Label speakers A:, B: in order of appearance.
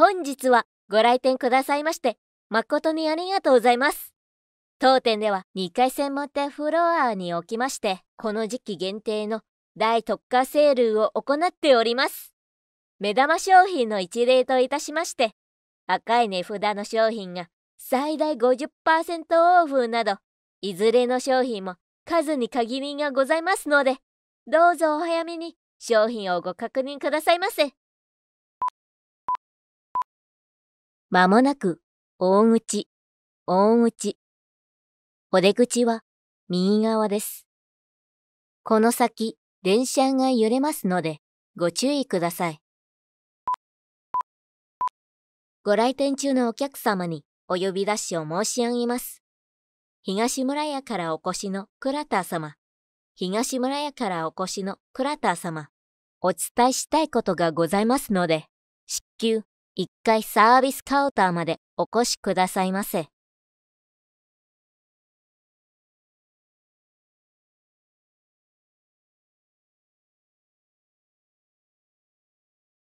A: 本日はご来店くださいまして、誠にありがとうございます。当店では2階専門店フロアにおきまして、この時期限定の大特価セールを行っております。目玉商品の一例といたしまして、赤い値札の商品が最大50%オフなど、いずれの商品も数に限りがございますので、どうぞお早めに商品をご確認くださいませ。
B: まもなく、大
A: 口、大口。お出口は、右側です。この先、電車が揺れますので、ご注意ください。ご来店中のお客様に、お呼び出しを申し上げます。東村屋からお越しのクラター様。東村屋からお越しのクラター様。お伝えしたいことがございますので、至急一回サービスカウンターまでお越しくだ
B: さいませ。